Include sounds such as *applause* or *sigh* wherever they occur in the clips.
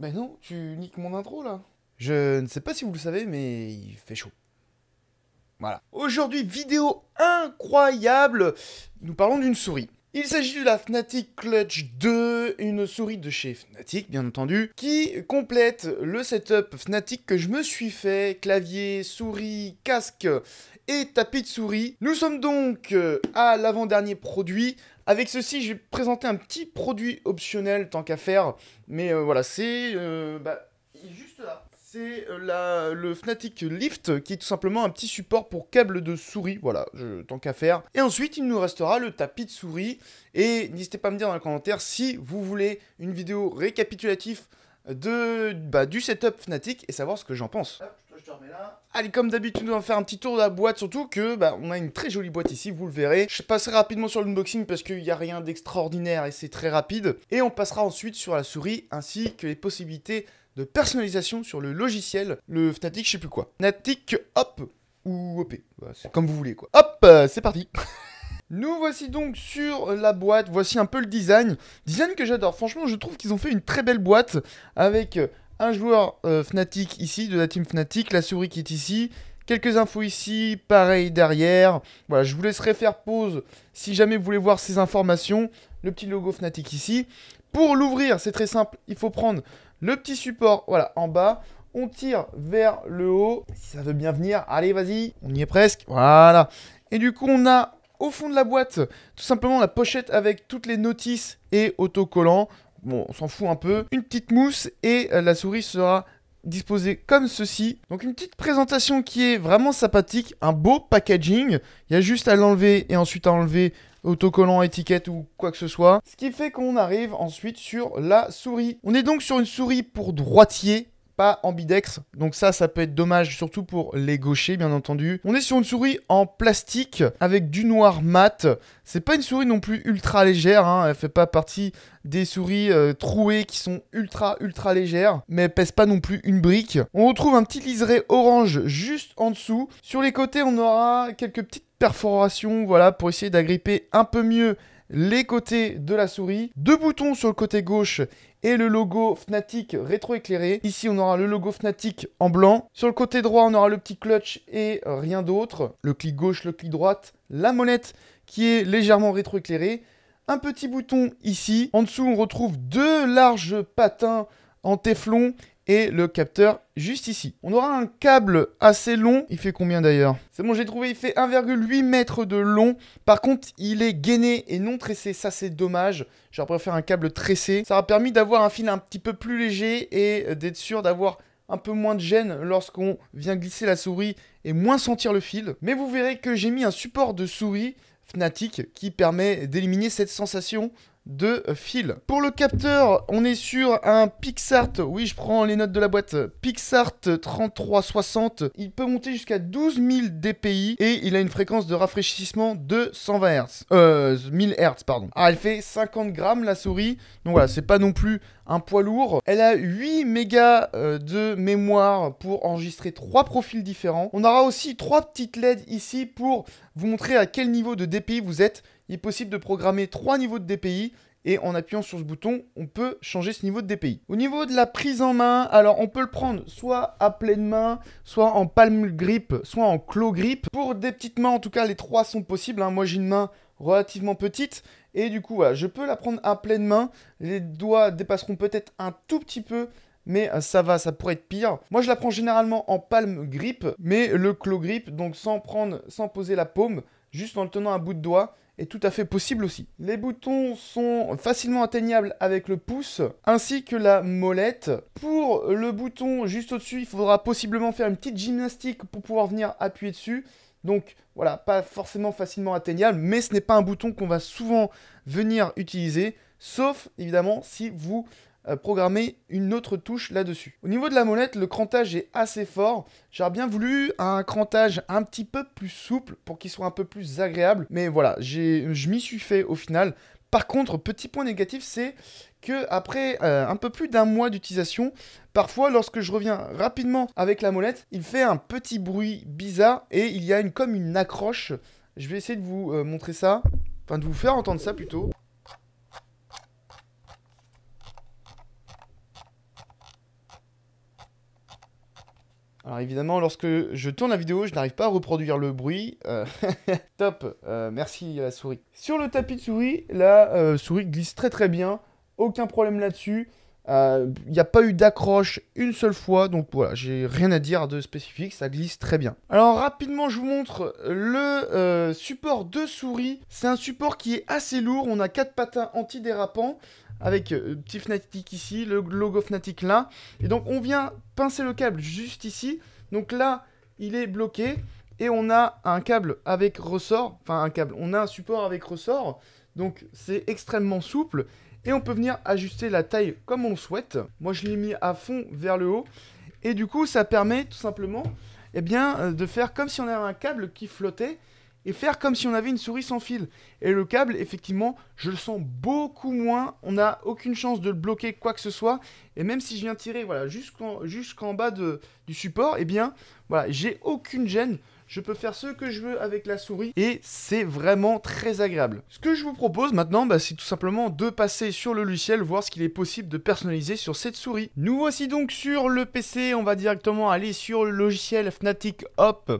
Ben non, tu niques mon intro là. Je ne sais pas si vous le savez, mais il fait chaud. Voilà. Aujourd'hui, vidéo incroyable. Nous parlons d'une souris. Il s'agit de la Fnatic Clutch 2, une souris de chez Fnatic bien entendu, qui complète le setup Fnatic que je me suis fait, clavier, souris, casque et tapis de souris. Nous sommes donc euh, à l'avant-dernier produit, avec ceci, j'ai présenté un petit produit optionnel tant qu'à faire, mais euh, voilà, c'est euh, bah, juste là. C'est euh, le Fnatic Lift qui est tout simplement un petit support pour câble de souris, voilà, tant qu'à faire. Et ensuite, il nous restera le tapis de souris. Et n'hésitez pas à me dire dans les commentaires si vous voulez une vidéo récapitulative de, bah, du setup Fnatic et savoir ce que j'en pense. Allez, comme d'habitude, on va faire un petit tour de la boîte, surtout que bah, on a une très jolie boîte ici, vous le verrez. Je passerai rapidement sur l'unboxing parce qu'il n'y a rien d'extraordinaire et c'est très rapide. Et on passera ensuite sur la souris ainsi que les possibilités de personnalisation sur le logiciel, le Fnatic, je sais plus quoi. Fnatic Hop ou OP, bah, comme vous voulez quoi. Hop, euh, c'est parti *laughs* Nous voici donc sur la boîte, voici un peu le design. Design que j'adore, franchement je trouve qu'ils ont fait une très belle boîte avec euh, un joueur euh, Fnatic ici, de la team Fnatic, la souris qui est ici, quelques infos ici, pareil derrière. Voilà, je vous laisserai faire pause si jamais vous voulez voir ces informations. Le petit logo Fnatic ici. Pour l'ouvrir, c'est très simple, il faut prendre le petit support, voilà, en bas. On tire vers le haut, si ça veut bien venir. Allez, vas-y, on y est presque, voilà. Et du coup, on a au fond de la boîte, tout simplement la pochette avec toutes les notices et autocollants bon, on s'en fout un peu. Une petite mousse et euh, la souris sera disposée comme ceci. Donc une petite présentation qui est vraiment sympathique, un beau packaging. Il y a juste à l'enlever et ensuite à enlever autocollant, étiquette ou quoi que ce soit. Ce qui fait qu'on arrive ensuite sur la souris. On est donc sur une souris pour droitier pas bidex, Donc ça, ça peut être dommage, surtout pour les gauchers, bien entendu. On est sur une souris en plastique avec du noir mat. C'est pas une souris non plus ultra légère. Hein. Elle fait pas partie des souris euh, trouées qui sont ultra ultra légères, mais pèse pas non plus une brique. On retrouve un petit liseré orange juste en dessous. Sur les côtés, on aura quelques petites perforations, voilà, pour essayer d'agripper un peu mieux les côtés de la souris. Deux boutons sur le côté gauche et le logo Fnatic rétroéclairé. Ici, on aura le logo Fnatic en blanc. Sur le côté droit, on aura le petit clutch et rien d'autre. Le clic gauche, le clic droite, la molette qui est légèrement rétroéclairée. Un petit bouton ici. En dessous, on retrouve deux larges patins en téflon et le capteur juste ici. On aura un câble assez long. Il fait combien d'ailleurs C'est bon, j'ai trouvé, il fait 1,8 mètres de long. Par contre, il est gainé et non tressé. Ça, c'est dommage. J'aurais préféré un câble tressé. Ça a permis d'avoir un fil un petit peu plus léger et d'être sûr d'avoir un peu moins de gêne lorsqu'on vient glisser la souris et moins sentir le fil. Mais vous verrez que j'ai mis un support de souris Fnatic qui permet d'éliminer cette sensation de fil. Pour le capteur, on est sur un Pixart. Oui, je prends les notes de la boîte. Pixart 3360. Il peut monter jusqu'à 12 000 dpi et il a une fréquence de rafraîchissement de 120 Hz. 1000 Hz, pardon. Ah, elle fait 50 grammes la souris. Donc voilà, c'est pas non plus un poids lourd. Elle a 8 mégas euh, de mémoire pour enregistrer trois profils différents. On aura aussi trois petites LED ici pour vous montrer à quel niveau de dpi vous êtes il est possible de programmer trois niveaux de DPI et en appuyant sur ce bouton, on peut changer ce niveau de DPI. Au niveau de la prise en main, alors on peut le prendre soit à pleine main, soit en palm grip, soit en claw grip. Pour des petites mains, en tout cas, les trois sont possibles. Hein. Moi, j'ai une main relativement petite et du coup, je peux la prendre à pleine main. Les doigts dépasseront peut-être un tout petit peu, mais euh, ça va, ça pourrait être pire. Moi, je la prends généralement en palm grip, mais le claw grip, donc sans prendre, sans poser la paume, juste en le tenant à bout de doigt est tout à fait possible aussi. Les boutons sont facilement atteignables avec le pouce ainsi que la molette. Pour le bouton juste au-dessus, il faudra possiblement faire une petite gymnastique pour pouvoir venir appuyer dessus. Donc voilà, pas forcément facilement atteignable, mais ce n'est pas un bouton qu'on va souvent venir utiliser, sauf évidemment si vous euh, programmer une autre touche là-dessus. Au niveau de la molette, le crantage est assez fort. J'aurais bien voulu un crantage un petit peu plus souple pour qu'il soit un peu plus agréable. Mais voilà, je m'y suis fait au final. Par contre, petit point négatif, c'est que après euh, un peu plus d'un mois d'utilisation, parfois lorsque je reviens rapidement avec la molette, il fait un petit bruit bizarre et il y a une, comme une accroche. Je vais essayer de vous euh, montrer ça, enfin de vous faire entendre ça plutôt. Alors évidemment, lorsque je tourne la vidéo, je n'arrive pas à reproduire le bruit. Euh, *laughs* top, euh, merci à la souris. Sur le tapis de souris, la euh, souris glisse très très bien. Aucun problème là-dessus. Il n'y a pas eu d'accroche une seule fois. Donc voilà, j'ai rien à dire de spécifique. Ça glisse très bien. Alors rapidement, je vous montre le support de souris. C'est un support qui est assez lourd. On a quatre patins antidérapants avec le euh, petit Fnatic ici, le logo Fnatic là. Et donc on vient pincer le câble juste ici. Donc là, il est bloqué. Et on a un câble avec ressort. Enfin un câble, on a un support avec ressort. Donc c'est extrêmement souple. Et on peut venir ajuster la taille comme on souhaite. Moi je l'ai mis à fond vers le haut. Et du coup ça permet tout simplement eh bien, euh, de faire comme si on avait un câble qui flottait et faire comme si on avait une souris sans fil. Et le câble, effectivement, je le sens beaucoup moins. On n'a aucune chance de le bloquer quoi que ce soit. Et même si je viens tirer voilà, jusqu'en bas de, du support, eh bien, voilà, j'ai aucune gêne. Je peux faire ce que je veux avec la souris et c'est vraiment très agréable. Ce que je vous propose maintenant, bah, c'est tout simplement de passer sur le logiciel, voir ce qu'il est possible de personnaliser sur cette souris. Nous voici donc sur le PC, on va directement aller sur le logiciel Fnatic Hop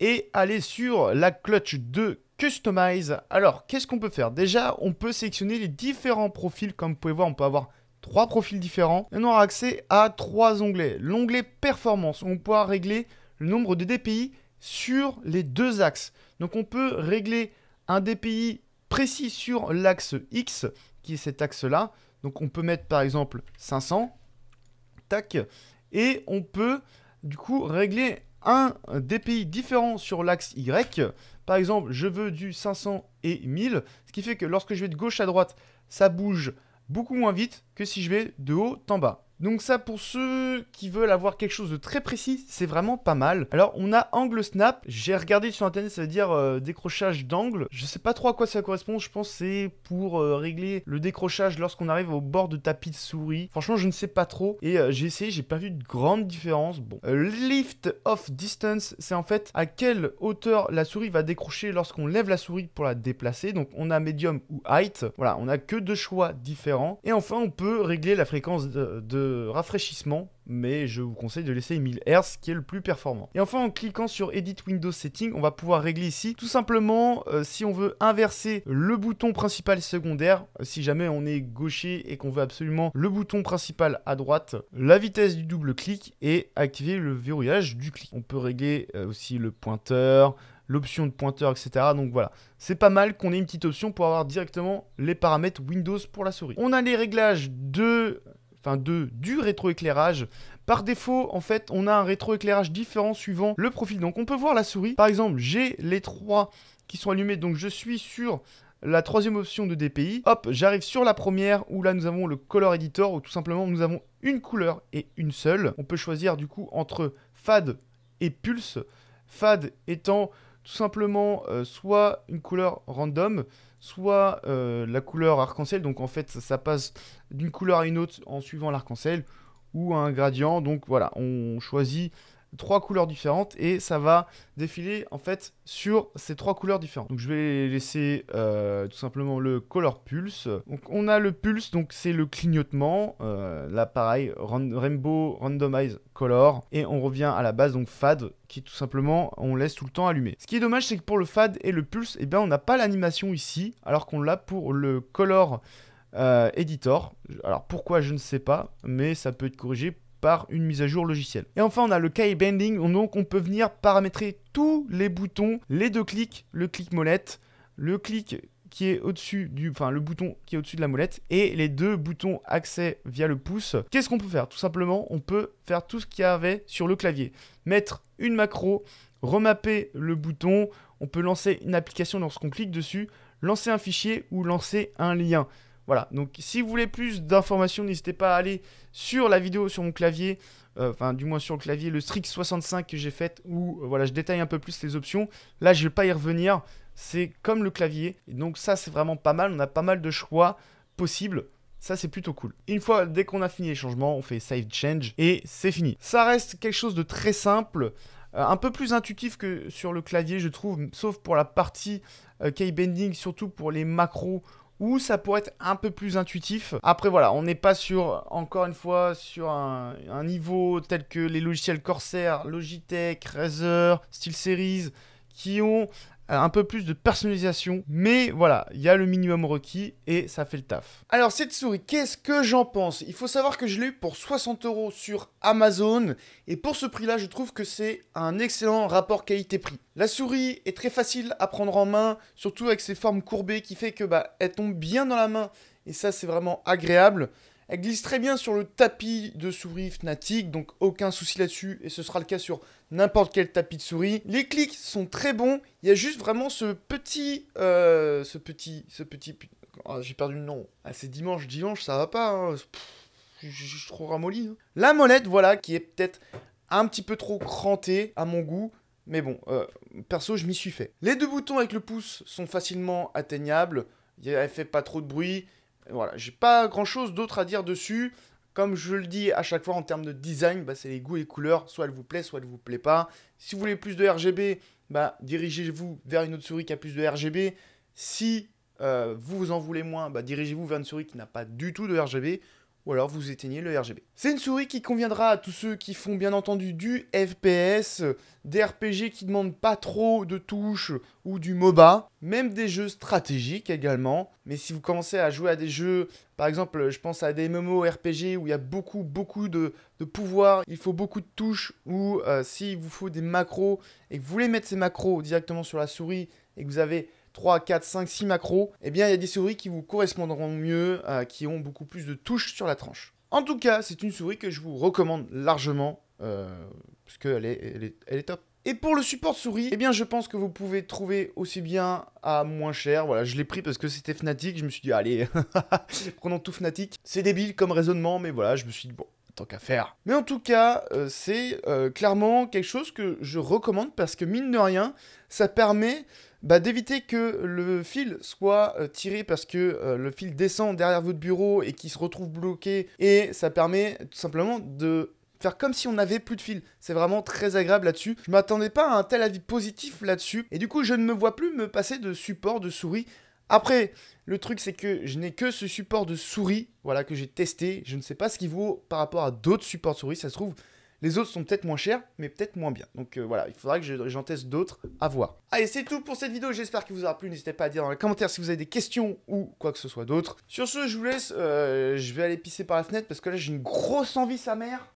et aller sur la clutch de « Customize. Alors, qu'est-ce qu'on peut faire Déjà, on peut sélectionner les différents profils. Comme vous pouvez voir, on peut avoir trois profils différents. Et on aura accès à trois onglets. L'onglet Performance, on pourra régler le nombre de DPI sur les deux axes. Donc, on peut régler un DPI précis sur l'axe X, qui est cet axe-là. Donc, on peut mettre, par exemple, 500. Tac. Et on peut, du coup, régler un des pays différents sur l'axe Y. Par exemple, je veux du 500 et 1000, ce qui fait que lorsque je vais de gauche à droite, ça bouge beaucoup moins vite que si je vais de haut en bas. Donc ça, pour ceux qui veulent avoir quelque chose de très précis, c'est vraiment pas mal. Alors, on a angle snap. J'ai regardé sur Internet, ça veut dire euh, décrochage d'angle. Je sais pas trop à quoi ça correspond. Je pense c'est pour euh, régler le décrochage lorsqu'on arrive au bord de tapis de souris. Franchement, je ne sais pas trop. Et euh, j'ai essayé, j'ai pas vu de grande différence. Bon. lift of distance, c'est en fait à quelle hauteur la souris va décrocher lorsqu'on lève la souris pour la déplacer. Donc, on a medium ou height. Voilà, on a que deux choix différents. Et enfin, on peut régler la fréquence de rafraîchissement, mais je vous conseille de laisser 1000 Hz qui est le plus performant. Et enfin, en cliquant sur Edit Windows Setting, on va pouvoir régler ici tout simplement euh, si on veut inverser le bouton principal secondaire, si jamais on est gaucher et qu'on veut absolument le bouton principal à droite, la vitesse du double clic et activer le verrouillage du clic. On peut régler euh, aussi le pointeur, l'option de pointeur, etc. Donc voilà, c'est pas mal qu'on ait une petite option pour avoir directement les paramètres Windows pour la souris. On a les réglages de enfin de, du rétroéclairage. Par défaut, en fait, on a un rétroéclairage différent suivant le profil. Donc on peut voir la souris. Par exemple, j'ai les trois qui sont allumés, donc je suis sur la troisième option de DPI. Hop, j'arrive sur la première où là nous avons le color editor où tout simplement nous avons une couleur et une seule. On peut choisir du coup entre fade et pulse. Fade étant tout simplement euh, soit une couleur random, soit euh, la couleur arc-en-ciel. Donc en fait, ça passe d'une couleur à une autre en suivant l'arc-en-ciel ou un gradient. Donc voilà, on choisit trois couleurs différentes et ça va défiler en fait sur ces trois couleurs différentes. Donc je vais laisser euh, tout simplement le color pulse. Donc on a le pulse, donc c'est le clignotement. l'appareil euh, là rainbow randomize color et on revient à la base donc fade qui tout simplement on laisse tout le temps allumé. Ce qui est dommage c'est que pour le fade et le pulse, et eh bien on n'a pas l'animation ici alors qu'on l'a pour le color euh, editor. Alors pourquoi je ne sais pas, mais ça peut être corrigé une mise à jour logicielle. Et enfin, on a le cahier bending, donc on peut venir paramétrer tous les boutons, les deux clics, le clic molette, le clic qui est au-dessus du, enfin le bouton qui est au-dessus de la molette et les deux boutons accès via le pouce. Qu'est-ce qu'on peut faire Tout simplement, on peut faire tout ce qu'il y avait sur le clavier. Mettre une macro, remapper le bouton, on peut lancer une application lorsqu'on clique dessus, lancer un fichier ou lancer un lien. Voilà, donc si vous voulez plus d'informations, n'hésitez pas à aller sur la vidéo sur mon clavier, euh, enfin du moins sur le clavier, le Strix 65 que j'ai fait, où euh, voilà, je détaille un peu plus les options. Là, je ne vais pas y revenir, c'est comme le clavier. Et donc ça, c'est vraiment pas mal, on a pas mal de choix possibles. Ça, c'est plutôt cool. Une fois, dès qu'on a fini les changements, on fait Save Change et c'est fini. Ça reste quelque chose de très simple euh, un peu plus intuitif que sur le clavier, je trouve, sauf pour la partie bending, surtout pour les macros ou ça pourrait être un peu plus intuitif. Après voilà, on n'est pas sur, encore une fois, sur un, niveau tel que les logiciels Corsair, Logitech, Razer, SteelSeries, qui ont euh, un peu plus de personnalisation, mais voilà, il y a le minimum requis et ça fait le taf. Alors cette souris, qu'est-ce que j'en pense Il faut savoir que je l'ai eu pour 60 euros sur Amazon et pour ce prix-là, je trouve que c'est un excellent rapport qualité-prix. La souris est très facile à prendre en main, surtout avec ses formes courbées qui fait que bah elle tombe bien dans la main et ça c'est vraiment agréable. Elle glisse très bien sur le tapis de souris Fnatic, donc aucun souci là-dessus, et ce sera le cas sur n'importe quel tapis de souris. Les clics sont très bons, il y a juste vraiment ce petit... Euh, ce petit... ce petit... Oh, j'ai perdu le nom. Ah, c'est dimanche, dimanche, ça va pas, hein. je suis trop ramolli. Hein. La molette, voilà, qui est peut-être un petit peu trop crantée à mon goût, mais bon, euh, perso, je m'y suis fait. Les deux boutons avec le pouce sont facilement atteignables, elle fait pas trop de bruit, voilà, j'ai pas grand chose d'autre à dire dessus. Comme je le dis à chaque fois en termes de design, bah, c'est les goûts et les couleurs. Soit elle vous plaît, soit elle vous plaît pas. Si vous voulez plus de RGB, bah, dirigez-vous vers une autre souris qui a plus de RGB. Si euh, vous en voulez moins, bah, dirigez-vous vers une souris qui n'a pas du tout de RGB ou alors vous éteignez le RGB. C'est une souris qui conviendra à tous ceux qui font bien entendu du FPS, des RPG qui demandent pas trop de touches ou du MOBA, même des jeux stratégiques également. Mais si vous commencez à jouer à des jeux, par exemple, je pense à des MMO RPG où il y a beaucoup, beaucoup de, pouvoir, il faut beaucoup de touches, ou si euh, s'il vous faut des macros et que vous voulez mettre ces macros directement sur la souris et que vous avez 3, 4, 5, 6 macros, eh bien il y a des souris qui vous correspondront mieux, euh, qui ont beaucoup plus de touches sur la tranche. En tout cas, c'est une souris que je vous recommande largement, euh, parce qu'elle est, est, top. Et pour le support souris, eh bien je pense que vous pouvez trouver aussi bien à moins cher. Voilà, je l'ai pris parce que c'était Fnatic, je me suis dit allez, *laughs* prenons tout Fnatic. C'est débile comme raisonnement, mais voilà, je me suis dit bon, tant qu'à faire. Mais en tout cas, euh, c'est clairement quelque chose que je recommande parce que mine de rien, ça permet bah, d'éviter que le fil soit euh, tiré parce que euh, le fil descend derrière votre bureau et qu'il se retrouve bloqué. Et ça permet tout simplement de faire comme si on n'avait plus de fil. C'est vraiment très agréable là-dessus. Je m'attendais pas à un tel avis positif là-dessus. Et du coup, je ne me vois plus me passer de support de souris. Après, le truc c'est que je n'ai que ce support de souris, voilà, que j'ai testé. Je ne sais pas ce qu'il vaut par rapport à d'autres supports de souris. Ça se trouve, les autres sont peut-être moins chers, mais peut-être moins bien. Donc euh, voilà, il faudra que j'en teste d'autres à voir. Allez, c'est tout pour cette vidéo. J'espère qu'elle vous aura plu. N'hésitez pas à dire dans les commentaires si vous avez des questions ou quoi que ce soit d'autre. Sur ce, je vous laisse. Euh, je vais aller pisser par la fenêtre parce que là, j'ai une grosse envie, sa mère.